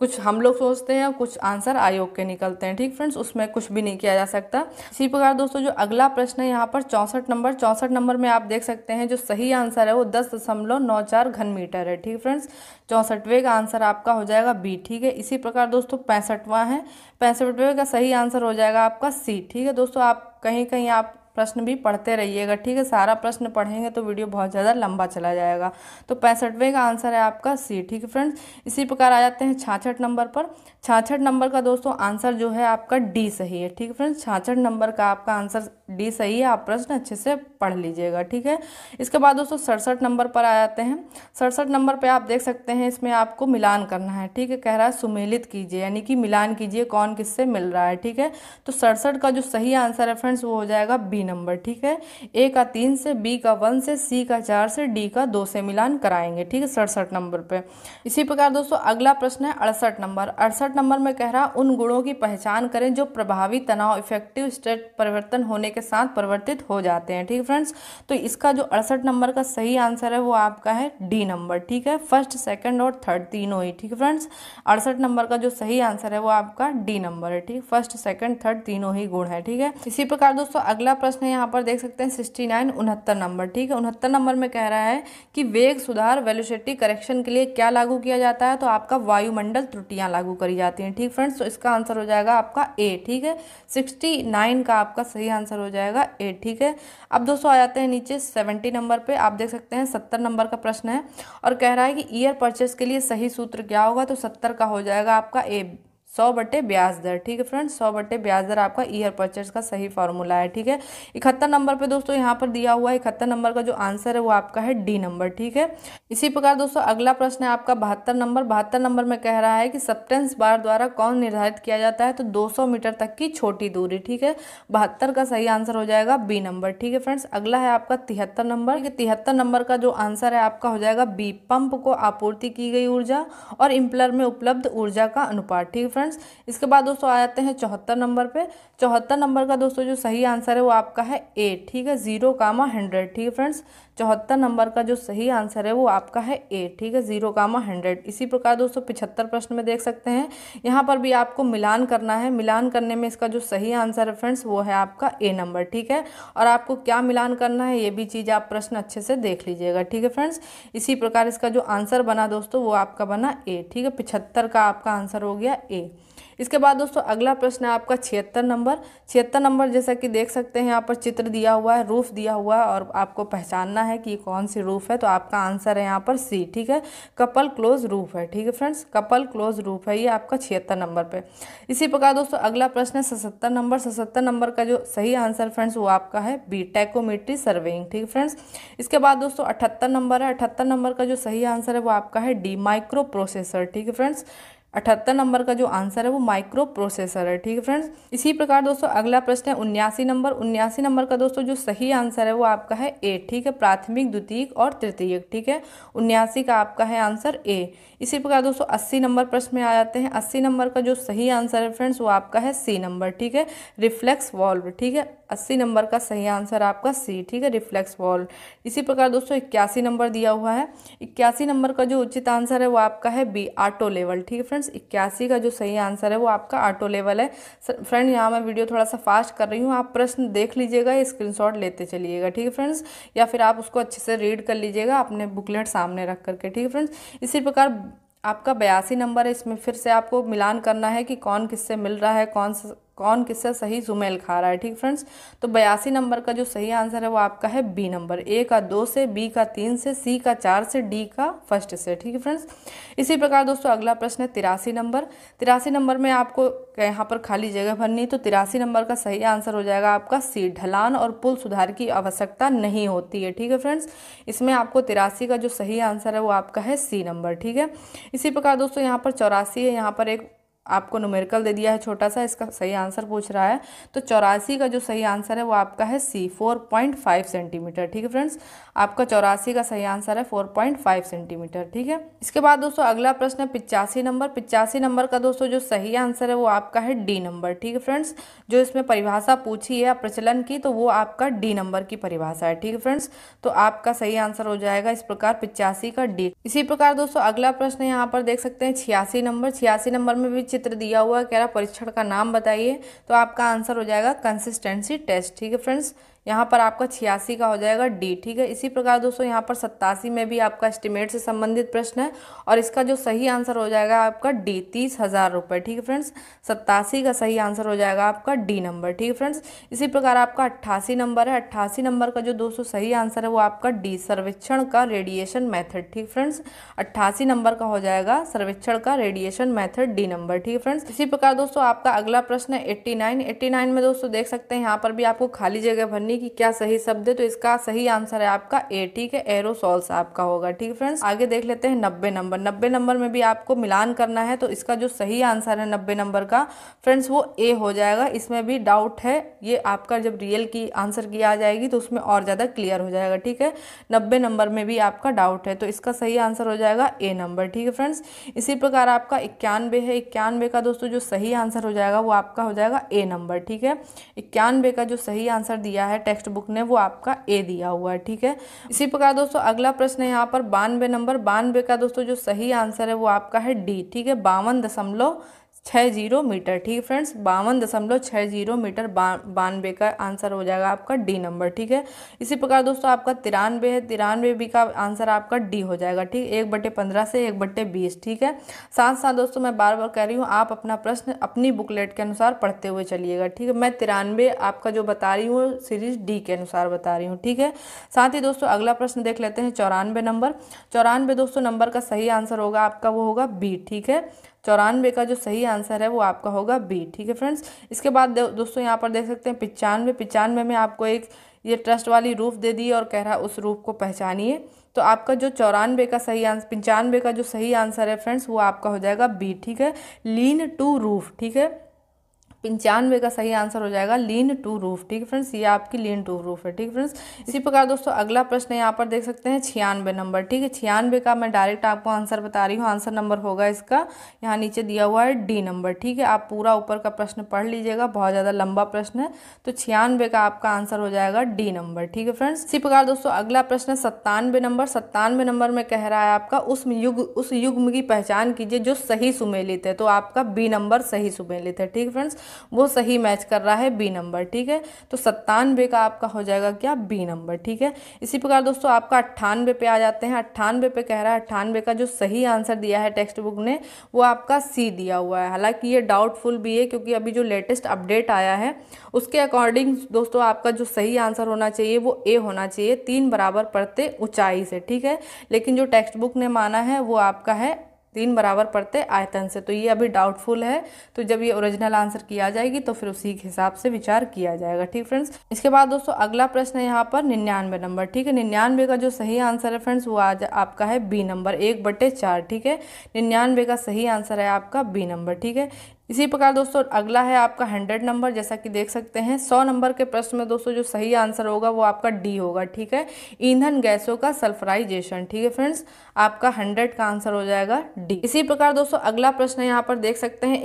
कुछ हम लोग सोचते हैं और कुछ आंसर आयोग के निकलते हैं ठीक फ्रेंड्स उसमें कुछ भी नहीं किया जा सकता इसी प्रकार दोस्तों जो अगला प्रश्न है यहाँ पर चौंसठ नंबर चौंसठ नंबर में आप देख सकते हैं जो सही आंसर है वो दस दशमलव नौ चार घन मीटर है ठीक फ्रेंड्स चौंसठवें का आंसर आपका हो जाएगा बी ठीक है इसी प्रकार दोस्तों पैंसठवां है पैंसठवें का सही आंसर हो जाएगा आपका सी ठीक है दोस्तों आप कहीं कहीं आप प्रश्न भी पढ़ते रहिएगा ठीक है सारा प्रश्न पढ़ेंगे तो वीडियो बहुत ज़्यादा लंबा चला जाएगा तो पैंसठवें का आंसर है आपका सी ठीक है फ्रेंड्स इसी प्रकार आ जाते हैं छाछठ नंबर पर छाछठ नंबर का दोस्तों आंसर जो है आपका डी सही है ठीक है फ्रेंड्स छाछठ नंबर का आपका आंसर डी सही है आप प्रश्न अच्छे से पढ़ लीजिएगा ठीक है इसके बाद दोस्तों सड़सठ नंबर पर आ जाते हैं सड़सठ नंबर पर आप देख सकते हैं इसमें आपको मिलान करना है ठीक है कह रहा है सुमेलित कीजिए यानी कि मिलान कीजिए कौन किससे मिल रहा है ठीक है तो सड़सठ का जो सही आंसर है फ्रेंड्स वो हो जाएगा बी सभी नंबर ठीक है ए का तीन से बी का वन से सी का चार से डी का दो से मिलान कराएंगे ठीक है सड़सठ नंबर पे इसी प्रकार दोस्तों अगला प्रश्न है अड़सठ नंबर अड़सठ नंबर में कह रहा उन गुणों की पहचान करें जो प्रभावी तनाव इफेक्टिव स्टेट परिवर्तन होने के साथ परिवर्तित हो जाते हैं ठीक है फ्रेंड्स तो इसका जो अड़सठ नंबर का सही आंसर है वो आपका है डी नंबर ठीक है फर्स्ट सेकेंड और थर्ड तीनों ही ठीक है फ्रेंड्स अड़सठ नंबर का जो सही आंसर है वो आपका डी नंबर है ठीक फर्स्ट सेकेंड थर्ड तीनों ही गुण है ठीक है इसी प्रकार दोस्तों अगला प्रश्न प्रश्न है यहाँ पर देख सकते हैं सिक्सटी नाइन उनहत्तर नंबर ठीक है उनहत्तर नंबर में कह रहा है कि वेग सुधार वेलोसिटी करेक्शन के लिए क्या लागू किया जाता है तो आपका वायुमंडल त्रुटियाँ लागू करी जाती हैं ठीक फ्रेंड्स तो इसका आंसर हो जाएगा आपका ए ठीक है सिक्सटी का आपका सही आंसर हो जाएगा ए ठीक है अब दोस्तों आ जाते हैं नीचे सेवेंटी नंबर पर आप देख सकते हैं सत्तर नंबर का प्रश्न है और कह रहा है कि ईयर परचेस के लिए सही सूत्र क्या होगा तो सत्तर का हो जाएगा आपका ए सौ बटे ब्याज दर ठीक है फ्रेंड्स सौ बटे ब्याज दर आपका ईयर परचेज का सही फॉर्मूला है ठीक है इकहत्तर नंबर पे दोस्तों यहाँ पर दिया हुआ है इकहत्तर नंबर का जो आंसर है वो आपका है डी नंबर ठीक है इसी प्रकार दोस्तों अगला प्रश्न है आपका बहत्तर नंबर बहत्तर नंबर में कह रहा है कि सप्टेंस बार द्वारा कौन निर्धारित किया जाता है तो दो मीटर तक की छोटी दूरी ठीक है बहत्तर का सही आंसर हो जाएगा बी नंबर ठीक है फ्रेंड्स अगला है आपका तिहत्तर नंबर तिहत्तर नंबर का जो आंसर है आपका हो जाएगा बी पंप को आपूर्ति की गई ऊर्जा और इम्पलर में उपलब्ध ऊर्जा का अनुपात ठीक है फ्रेंड्स इसके बाद दोस्तों आ जाते हैं चौहत्तर नंबर पे चौहत्तर नंबर का दोस्तों जो सही आंसर है वो आपका है ए ठीक है जीरो कामा हंड्रेड ठीक है फ्रेंड्स चौहत्तर नंबर का जो सही आंसर है वो आपका है ए ठीक है जीरो कामा हंड्रेड इसी प्रकार दोस्तों पिछहत्तर प्रश्न में देख सकते हैं यहाँ पर भी आपको मिलान करना है मिलान करने में इसका जो सही आंसर है फ्रेंड्स वो है आपका ए नंबर ठीक है और आपको क्या मिलान करना है ये भी चीज़ आप प्रश्न अच्छे से देख लीजिएगा ठीक है फ्रेंड्स इसी प्रकार इसका जो आंसर बना दोस्तों वो आपका बना ए ठीक है पिछहत्तर का आपका आंसर हो गया ए इसके बाद दोस्तों अगला प्रश्न है आपका छिहत्तर नंबर छिहत्तर नंबर जैसा कि देख सकते हैं यहाँ पर चित्र दिया हुआ है रूफ दिया हुआ है और आपको पहचानना है कि कौन सी रूफ है तो आपका आंसर है यहाँ पर सी ठीक है कपल क्लोज रूफ है ठीक है फ्रेंड्स कपल क्लोज रूफ है ये आपका छिहत्तर नंबर पर इसी प्रकार दोस्तों अगला प्रश्न है सतहत्तर नंबर सतहत्तर नंबर का जो सही आंसर फ्रेंड्स वो आपका है बी टैकोमेट्री सर्वेइंग ठीक है फ्रेंड्स इसके बाद दोस्तों अठहत्तर नंबर है अठहत्तर नंबर का जो सही आंसर है वो आपका है डी माइक्रो प्रोसेसर ठीक है फ्रेंड्स अठहत्तर नंबर का जो आंसर है वो माइक्रो प्रोसेसर है ठीक है फ्रेंड्स इसी प्रकार दोस्तों अगला प्रश्न है उन्यासी नंबर उन्यासी नंबर का दोस्तों जो सही आंसर है वो आपका है ए ठीक है प्राथमिक द्वितीयक और तृतीयक ठीक है उन्यासी का आपका है आंसर ए इसी प्रकार दोस्तों अस्सी नंबर प्रश्न में आ जाते हैं अस्सी नंबर का जो सही आंसर है फ्रेंड्स वो आपका है सी नंबर ठीक है रिफ्लेक्स वॉल्व ठीक है अस्सी नंबर का सही आंसर आपका सी ठीक है रिफ्लेक्स वॉल इसी प्रकार दोस्तों इक्यासी नंबर दिया हुआ है इक्यासी नंबर का जो उचित आंसर है वो आपका है बी ऑटो लेवल ठीक है फ्रेंड्स इक्यासी का जो सही आंसर है वो आपका ऑटो लेवल है फ्रेंड यहाँ मैं वीडियो थोड़ा सा फास्ट कर रही हूँ आप प्रश्न देख लीजिएगा या स्क्रीनशॉट लेते चलिएगा ठीक है फ्रेंड्स या फिर आप उसको अच्छे से रीड कर लीजिएगा अपने बुकलेट सामने रख करके ठीक है फ्रेंड्स इसी प्रकार आपका बयासी नंबर है इसमें फिर से आपको मिलान करना है कि कौन किससे मिल रहा है कौन सा कौन किससे सही सुमेल खा रहा है ठीक फ्रेंड्स तो बयासी नंबर का जो सही आंसर है वो आपका है बी नंबर ए का दो से बी का तीन से सी का चार से डी का फर्स्ट से ठीक है फ्रेंड्स इसी प्रकार दोस्तों अगला प्रश्न है तिरासी नंबर तिरासी नंबर में आपको यहाँ पर खाली जगह भरनी तो तिरासी नंबर का सही आंसर हो जाएगा आपका सी ढलान और पुल सुधार की आवश्यकता नहीं होती है ठीक है फ्रेंड्स इसमें आपको तिरासी का जो सही आंसर है वो आपका है सी नंबर ठीक है इसी प्रकार दोस्तों यहाँ पर चौरासी है यहाँ पर एक आपको न्यूमेरिकल दे दिया है छोटा सा इसका सही आंसर पूछ रहा है तो चौरासी का जो सही आंसर है वो आपका है C four point five centimetre ठीक है फ्रेंड्स आपका चौरासी का सही आंसर है फोर पॉइंट फाइव सेंटीमीटर ठीक है इसके बाद दोस्तों अगला प्रश्न है पिचासी नंबर पिचासी नंबर का दोस्तों जो सही आंसर है वो आपका है डी नंबर ठीक है फ्रेंड्स जो इसमें परिभाषा पूछी है प्रचलन की तो वो आपका डी नंबर की परिभाषा है ठीक है फ्रेंड्स तो आपका सही आंसर हो जाएगा इस प्रकार पिचासी का डी इसी प्रकार दोस्तों अगला प्रश्न यहाँ पर देख सकते हैं छियासी नंबर छियासी नंबर में भी चित्र दिया हुआ है कह रहा परीक्षण का नाम बताइए तो आपका आंसर हो जाएगा कंसिस्टेंसी टेस्ट ठीक है फ्रेंड्स यहाँ पर आपका छियासी का हो जाएगा डी ठीक है इसी प्रकार दोस्तों यहाँ पर सत्तासी में भी आपका एस्टिमेट से संबंधित प्रश्न है और इसका जो सही आंसर हो जाएगा आपका डी तीस हज़ार रुपये ठीक है फ्रेंड्स सत्तासी का सही आंसर हो जाएगा आपका डी नंबर ठीक है फ्रेंड्स इसी प्रकार आपका अट्ठासी नंबर है अट्ठासी नंबर का जो दोस्तों सही आंसर है वो आपका डी सर्वेक्षण का रेडिएशन मैथड ठीक फ्रेंड्स अट्ठासी नंबर का हो जाएगा सर्वेक्षण का रेडिएशन मैथड डी नंबर ठीक है फ्रेंड्स इसी प्रकार दोस्तों आपका अगला प्रश्न है एट्टी नाइन में दोस्तों देख सकते हैं यहाँ पर भी आपको खाली जगह भरनी करने की क्या सही शब्द है तो इसका सही आंसर है आपका ए ठीक है एरोसोल्स आपका होगा ठीक फ्रेंड्स आगे देख लेते हैं नब्बे नंबर नब्बे नंबर में भी आपको मिलान करना है तो इसका जो सही आंसर है नब्बे नंबर का फ्रेंड्स वो ए हो जाएगा इसमें भी डाउट है ये आपका जब रियल की आंसर की आ जाएगी तो उसमें और ज़्यादा क्लियर हो जाएगा ठीक है नब्बे नंबर में भी आपका डाउट है तो इसका सही आंसर हो जाएगा ए नंबर ठीक है फ्रेंड्स इसी प्रकार आपका इक्यानवे है इक्यानवे का दोस्तों जो सही आंसर हो जाएगा वो आपका हो जाएगा ए नंबर ठीक है इक्यानवे का जो सही आंसर दिया है टेक्स्ट बुक ने वो आपका ए दिया हुआ है ठीक है इसी प्रकार दोस्तों अगला प्रश्न है यहाँ पर बानवे नंबर बानवे का दोस्तों जो सही आंसर है वो आपका है डी ठीक है बावन दशमलव छः जीरो मीटर ठीक है फ्रेंड्स बावन दशमलव छः जीरो मीटर बा बानवे का आंसर हो जाएगा आपका डी नंबर ठीक है इसी प्रकार दोस्तों आपका तिरानवे है तिरानवे बी का आंसर आपका डी हो जाएगा ठीक एक बट्टे पंद्रह से एक बट्टे बीस ठीक है साथ साथ दोस्तों मैं बार बार कह रही हूँ आप अपना प्रश्न अपनी बुकलेट के अनुसार पढ़ते हुए चलिएगा ठीक है मैं तिरानवे आपका जो बता रही हूँ सीरीज डी के अनुसार बता रही हूँ ठीक है साथ ही दोस्तों अगला प्रश्न देख लेते हैं चौरानवे नंबर चौरानवे दोस्तों नंबर का सही आंसर होगा आपका वो होगा बी ठीक है चौरानवे का जो सही आंसर है वो आपका होगा बी ठीक है फ्रेंड्स इसके बाद दोस्तों यहाँ पर देख सकते हैं पिचानवे पिचानवे में आपको एक ये ट्रस्ट वाली रूफ दे दी और कह रहा है उस रूफ को पहचानिए तो आपका जो चौरानवे का सही आंसर पंचानवे का जो सही आंसर है फ्रेंड्स वो आपका हो जाएगा बी ठीक है लीन टू रूफ ठीक है पंचानवे का सही आंसर हो जाएगा लीन टू रूफ ठीक है फ्रेंड्स ये आपकी लीन टू रूफ है ठीक है फ्रेंड्स इसी प्रकार दोस्तों अगला प्रश्न यहाँ पर देख सकते हैं छियानवे नंबर ठीक है छियानवे का मैं डायरेक्ट आपको आंसर बता रही हूँ आंसर नंबर होगा इसका यहाँ नीचे दिया हुआ है डी नंबर ठीक है आप पूरा ऊपर का प्रश्न पढ़ लीजिएगा बहुत ज़्यादा लंबा प्रश्न है तो छियानवे का आपका आंसर हो जाएगा डी नंबर ठीक है फ्रेंड्स इसी प्रकार दोस्तों अगला प्रश्न सत्तानवे नंबर सत्तानवे नंबर में कह रहा है आपका उस युग उस युग्म की पहचान कीजिए जो सही सुमेलित है तो आपका बी नंबर सही सुमेलित है ठीक फ्रेंड्स वो सही मैच कर रहा है बी नंबर ठीक है तो सत्तानवे का आपका हो जाएगा क्या बी नंबर ठीक है इसी प्रकार दोस्तों आपका अट्ठानवे पे आ जाते हैं अट्ठानवे पे कह रहा है अट्ठानवे का जो सही आंसर दिया है टेक्स्ट बुक ने वो आपका सी दिया हुआ है हालांकि ये डाउटफुल भी है क्योंकि अभी जो लेटेस्ट अपडेट आया है उसके अकॉर्डिंग दोस्तों आपका जो सही आंसर होना चाहिए वो ए होना चाहिए तीन बराबर पढ़ते ऊंचाई से ठीक है लेकिन जो टेक्स्ट बुक ने माना है वो आपका है तीन बराबर पड़ते आयतन से तो ये अभी डाउटफुल है तो जब ये ओरिजिनल आंसर किया जाएगी तो फिर उसी के हिसाब से विचार किया जाएगा ठीक फ्रेंड्स इसके बाद दोस्तों अगला प्रश्न है यहाँ पर निन्यानवे नंबर ठीक है निन्यानवे का जो सही आंसर है फ्रेंड्स वो आज आपका है बी नंबर एक बटे चार ठीक है निन्यानवे का सही आंसर है आपका बी नंबर ठीक है इसी प्रकार दोस्तों अगला है आपका हंड्रेड नंबर जैसा कि देख सकते हैं सौ नंबर के प्रश्न में दोस्तों जो सही आंसर होगा वो आपका डी होगा ठीक है ईंधन गैसों का सल्फराइजेशन ठीक है फ्रेंड्स आपका हंड्रेड का आंसर हो जाएगा डी इसी प्रकार दोस्तों अगला प्रश्न यहाँ पर देख सकते हैं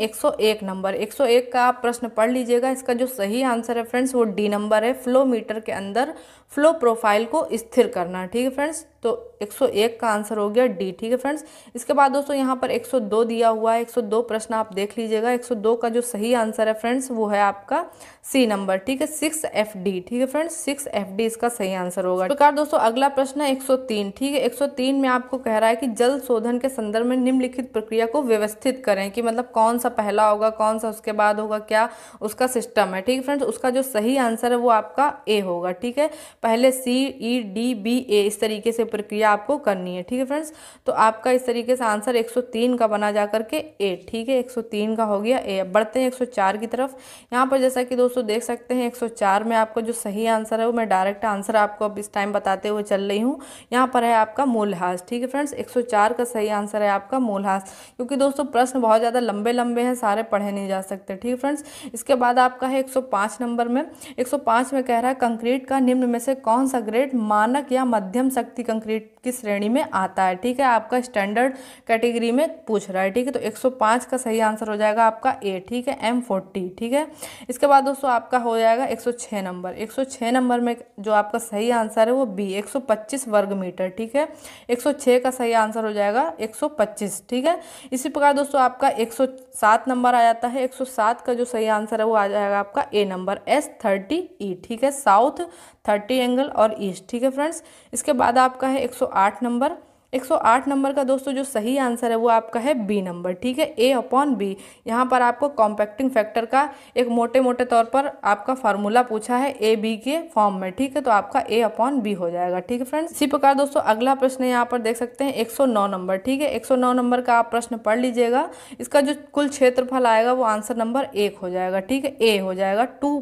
एक नंबर एक का आप प्रश्न पढ़ लीजिएगा इसका जो सही आंसर है फ्रेंड्स वो डी नंबर है फ्लो मीटर के अंदर फ्लो प्रोफाइल को स्थिर करना ठीक है फ्रेंड्स तो 101 का आंसर हो गया डी ठीक है फ्रेंड्स इसके बाद दोस्तों यहाँ पर 102 दिया हुआ है 102 प्रश्न आप देख लीजिएगा 102 का जो सही आंसर है फ्रेंड्स वो है आपका सी नंबर ठीक है सिक्स एफ डी ठीक है फ्रेंड्स सिक्स एफ डी इसका सही आंसर होगा प्रकार तो दोस्तों अगला प्रश्न है 103 ठीक है 103 में आपको कह रहा है कि जल शोधन के संदर्भ में निम्नलिखित प्रक्रिया को व्यवस्थित करें कि मतलब कौन सा पहला होगा कौन सा उसके बाद होगा क्या उसका सिस्टम है ठीक है फ्रेंड्स उसका जो सही आंसर है वो आपका ए होगा ठीक है पहले सी ई डी बी ए इस तरीके से प्रक्रिया आपको करनी है ठीक है फ्रेंड्स तो आपका इस तरीके से आंसर 103 का बना जा करके ए ठीक है 103 का हो गया ए अब बढ़ते हैं 104 की तरफ यहाँ पर जैसा कि दोस्तों देख सकते हैं 104 में आपका जो सही आंसर है वो मैं डायरेक्ट आंसर आपको अब इस टाइम बताते हुए चल रही हूँ यहाँ पर है आपका मूलहास ठीक है फ्रेंड्स एक का सही आंसर है आपका मूलहास क्योंकि दोस्तों प्रश्न बहुत ज़्यादा लंबे लंबे हैं सारे पढ़े नहीं जा सकते ठीक है फ्रेंड्स इसके बाद आपका है एक नंबर में एक में कह रहा है कंक्रीट का निम्न में से कौन सा ग्रेड मानक या मध्यम शक्ति कंक्रीट किस श्रेणी में आता है ठीक है आपका स्टैंडर्ड कैटेगरी में पूछ रहा है ठीक है तो 105 का सही आंसर हो जाएगा आपका ए ठीक है एम फोर्टी ठीक है इसके बाद दोस्तों आपका हो जाएगा 106 नंबर 106 नंबर में जो आपका सही आंसर है वो बी 125 वर्ग मीटर ठीक है 106 का सही आंसर हो जाएगा 125 ठीक है इसी प्रकार दोस्तों आपका 107 नंबर आ जाता है 107 का जो सही आंसर है वो आ जाएगा आपका A number S thirty E ठीक है साउथ थर्टी एंगल और ईस्ट ठीक है फ्रेंड्स इसके बाद आपका है एक सौ आठ नंबर 108 नंबर का दोस्तों जो सही आंसर है वो आपका है बी नंबर ठीक है ए अपॉन बी यहाँ पर आपको कॉम्पैक्टिंग फैक्टर का एक मोटे मोटे तौर पर आपका फार्मूला पूछा है ए बी के फॉर्म में ठीक है तो आपका ए अपॉन बी हो जाएगा ठीक है फ्रेंड्स इसी प्रकार दोस्तों अगला प्रश्न यहाँ पर देख सकते हैं नौ नंबर ठीक है नौ नंबर का आप प्रश्न पढ़ लीजिएगा इसका जो कुल क्षेत्रफल आएगा वो आंसर नंबर एक हो जाएगा ठीक है ए हो जाएगा टू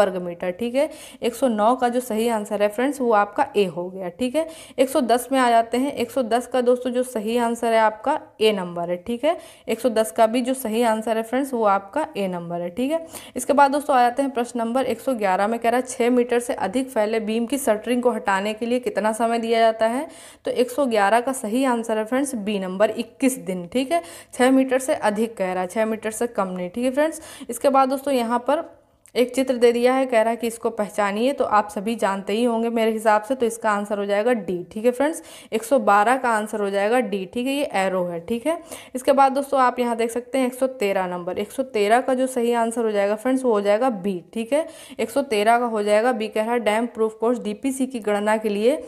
वर्ग मीटर ठीक है नौ का जो सही आंसर है फ्रेंड्स वो आपका ए हो गया ठीक है दस में आ जाते करते हैं 110 का दोस्तों जो सही आंसर है आपका ए नंबर है ठीक है 110 का भी जो सही आंसर है फ्रेंड्स वो आपका ए नंबर है ठीक है इसके बाद दोस्तों आ जाते हैं प्रश्न नंबर 111 में कह रहा है छः मीटर से अधिक फैले बीम की सटरिंग को हटाने के लिए कितना समय दिया जाता है तो एक का सही आंसर है फ्रेंड्स बी नंबर इक्कीस दिन ठीक है छः मीटर से अधिक कह रहा है छः मीटर से कम नहीं ठीक है फ्रेंड्स इसके बाद दोस्तों यहाँ पर एक चित्र दे दिया है कह रहा है कि इसको पहचानिए तो आप सभी जानते ही होंगे मेरे हिसाब से तो इसका आंसर हो जाएगा डी ठीक है फ्रेंड्स 112 का आंसर हो जाएगा डी ठीक है ये एरो है ठीक है इसके बाद दोस्तों आप यहाँ देख सकते हैं 113 नंबर 113 का जो सही आंसर हो जाएगा फ्रेंड्स वो हो जाएगा बी ठीक है एक का हो जाएगा बी कह रहा है डैम प्रूफ कोर्स डी की गणना के लिए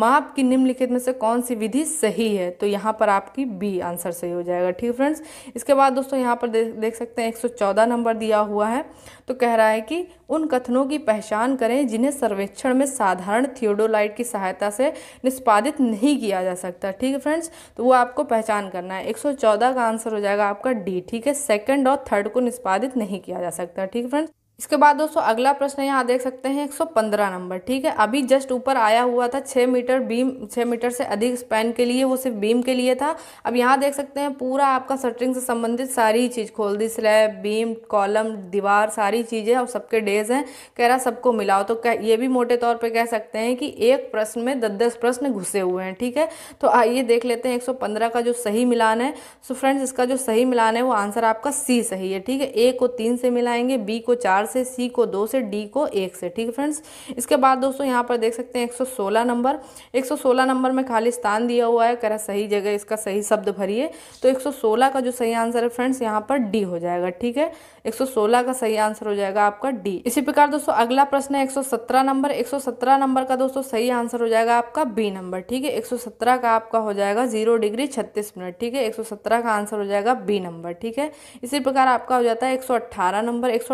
माप की निम्नलिखित में से कौन सी विधि सही है तो यहाँ पर आपकी बी आंसर सही हो जाएगा ठीक है फ्रेंड्स इसके बाद दोस्तों यहाँ पर देख सकते हैं एक नंबर दिया हुआ है तो कह रहा है है कि उन कथनों की पहचान करें जिन्हें सर्वेक्षण में साधारण थियोडोलाइट की सहायता से निष्पादित नहीं किया जा सकता ठीक है फ्रेंड्स तो वो आपको पहचान करना है 114 का आंसर हो जाएगा आपका डी ठीक है सेकंड और थर्ड को निष्पादित नहीं किया जा सकता ठीक है फ्रेंड्स इसके बाद दोस्तों अगला प्रश्न यहाँ देख सकते हैं 115 नंबर ठीक है अभी जस्ट ऊपर आया हुआ था 6 मीटर बीम 6 मीटर से अधिक स्पैन के लिए वो सिर्फ बीम के लिए था अब यहाँ देख सकते हैं पूरा आपका सटरिंग से संबंधित सारी चीज़ खोल दी स्लैब बीम कॉलम दीवार सारी चीज़ें और सबके डेज हैं कह रहा सबको मिलाओ तो कह ये भी मोटे तौर पर कह सकते हैं कि एक प्रश्न में दस दस प्रश्न घुसे हुए हैं ठीक है तो आइए देख लेते हैं एक का जो सही मिलान है सो फ्रेंड्स इसका जो सही मिलान है वो आंसर आपका सी सही है ठीक है ए को तीन से मिलाएंगे बी को चार से सी को दो से डी को एक से ठीक है फ्रेंड्स इसके बाद दोस्तों यहाँ पर देख सकते हैं 116 नंबर 116 नंबर में खाली स्थान दिया हुआ है कह रहा सही जगह इसका सही शब्द भरिए तो 116 का जो सही आंसर है फ्रेंड्स यहाँ पर डी हो जाएगा ठीक है 116 का सही आंसर हो जाएगा आपका डी इसी प्रकार दोस्तों अगला प्रश्न है एक नंबर एक नंबर का दोस्तों सही आंसर हो जाएगा आपका बी नंबर ठीक है एक का आपका हो जाएगा जीरो डिग्री छत्तीस मिनट ठीक है एक का आंसर हो जाएगा बी नंबर ठीक है इसी प्रकार आपका हो जाता है एक नंबर एक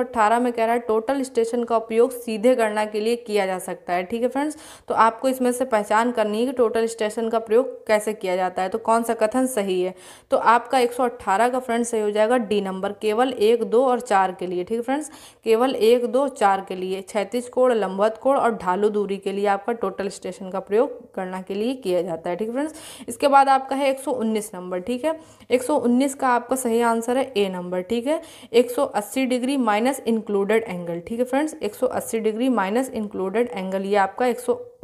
में कह कह रहा है टोटल स्टेशन का उपयोग सीधे गणना के लिए किया जा सकता है ठीक है फ्रेंड्स तो आपको इसमें से पहचान करनी है कि टोटल स्टेशन का प्रयोग कैसे किया जाता है तो कौन सा कथन सही है तो आपका एक का फ्रेंड सही हो जाएगा डी नंबर केवल एक दो और चार के लिए ठीक है फ्रेंड्स केवल एक दो चार के लिए क्षैतिज कोण लंबत कोण और ढालू दूरी के लिए आपका टोटल स्टेशन का प्रयोग गणना के लिए किया जाता है ठीक है फ्रेंड्स इसके बाद आपका है 119 नंबर ठीक है 119 का आपका सही आंसर है ए नंबर ठीक है 180 degree minus included included angle ठीक है friends 180 degree minus included angle ये आपका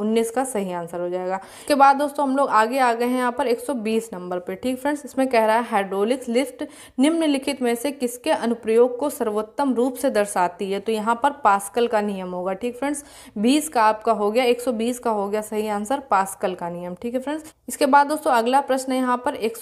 19 का सही आंसर हो जाएगा उसके बाद दोस्तों हम लोग आगे आ गए हैं यहाँ पर 120 नंबर पे ठीक फ्रेंड्स इसमें कह रहा है हाइड्रोलिक्स लिफ्ट निम्नलिखित में से किसके अनुप्रयोग को सर्वोत्तम रूप से दर्शाती है तो यहाँ पर पास्कल का नियम होगा ठीक फ्रेंड्स बीस का आपका हो गया एक का हो गया सही आंसर पास्कल का नियम ठीक है फ्रेंड्स इसके बाद दोस्तों अगला प्रश्न यहाँ पर एक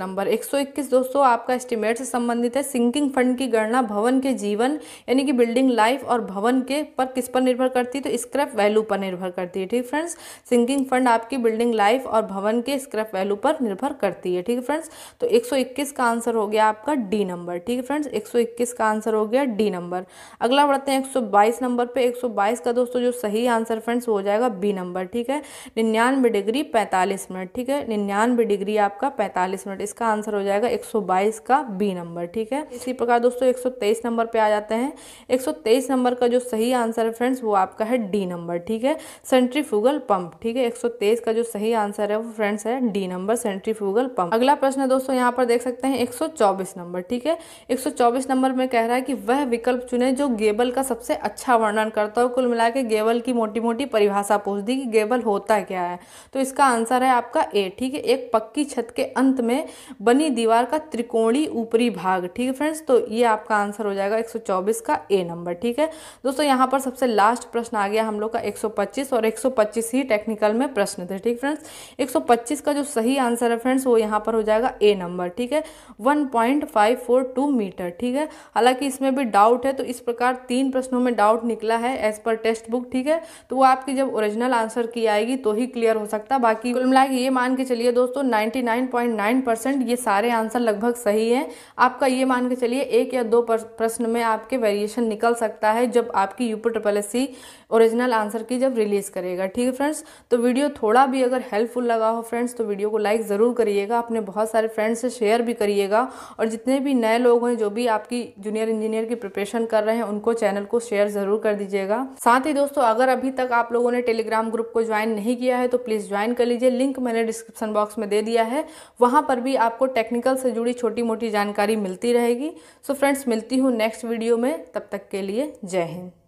नंबर एक दोस्तों आपका एस्टिमेट से संबंधित है सिंकिंग फंड की गणना भवन के जीवन यानी कि बिल्डिंग लाइफ और भवन के पर किस पर निर्भर करती है तो स्क्रैप वैल्यू पर निर्भर करती है ठीक फ्रेंड्स सिंकिंग फंड आपकी बिल्डिंग लाइफ और भवन के स्क्रैप वैल्यू पर निर्भर करती है ठीक है फ्रेंड्स तो 121 का आंसर हो गया आपका डी नंबर ठीक है फ्रेंड्स 121 का आंसर हो गया डी नंबर अगला बढ़ते हैं 122 नंबर पे 122 का दोस्तों जो सही आंसर फ्रेंड्स हो जाएगा बी नंबर ठीक है निन्यानवे डिग्री पैंतालीस मिनट ठीक है निन्यानवे डिग्री आपका पैंतालीस मिनट इसका आंसर हो जाएगा एक का बी नंबर ठीक है इसी प्रकार दोस्तों एक नंबर पर आ जाते हैं एक नंबर का जो सही आंसर है फ्रेंड्स वो आपका है डी नंबर ठीक है सेंट्री सेंट्रीफ्यूगल पंप ठीक है 123 का जो सही आंसर है वो फ्रेंड्स है डी नंबर सेंट्रीफ्यूगल पंप अगला प्रश्न है दोस्तों यहाँ पर देख सकते हैं 124 नंबर ठीक है 124 नंबर में कह रहा है कि वह विकल्प चुने जो गेबल का सबसे अच्छा वर्णन करता हो कुल मिला के गेबल की मोटी मोटी परिभाषा पूछ दी कि गेबल होता क्या है तो इसका आंसर है आपका ए ठीक है एक पक्की छत के अंत में बनी दीवार का त्रिकोणी ऊपरी भाग ठीक है फ्रेंड्स तो ये आपका आंसर हो जाएगा एक का ए नंबर ठीक है दोस्तों यहाँ पर सबसे लास्ट प्रश्न आ गया हम लोग का 125 और 125 ही टेक्निकल में प्रश्न थे ठीक फ्रेंड्स 125 का जो सही आंसर है फ्रेंड्स वो यहाँ पर हो जाएगा ए नंबर ठीक है 1.542 मीटर ठीक है हालांकि इसमें भी डाउट है तो इस प्रकार तीन प्रश्नों में डाउट निकला है एज पर टेस्ट बुक ठीक है तो वो आपकी जब ओरिजिनल आंसर की आएगी तो ही क्लियर हो सकता बाकी कुल मिला ये मान के चलिए दोस्तों नाइन्टी ये सारे आंसर लगभग सही है आपका ये मान के चलिए एक या दो प्रश्न में आपके वेरिएशन निकल सकता है जब आपकी UP triple S C original answer की जब रिलीज करेगी करिएगा ठीक है फ्रेंड्स तो वीडियो थोड़ा भी अगर हेल्पफुल लगा हो फ्रेंड्स तो वीडियो को लाइक ज़रूर करिएगा अपने बहुत सारे फ्रेंड्स से शेयर भी करिएगा और जितने भी नए लोग हैं जो भी आपकी जूनियर इंजीनियर की प्रिपरेशन कर रहे हैं उनको चैनल को शेयर ज़रूर कर दीजिएगा साथ ही दोस्तों अगर अभी तक आप लोगों ने टेलीग्राम ग्रुप को ज्वाइन नहीं किया है तो प्लीज़ ज्वाइन कर लीजिए लिंक मैंने डिस्क्रिप्शन बॉक्स में दे दिया है वहाँ पर भी आपको टेक्निकल से जुड़ी छोटी मोटी जानकारी मिलती रहेगी सो फ्रेंड्स मिलती हूँ नेक्स्ट वीडियो में तब तक के लिए जय हिंद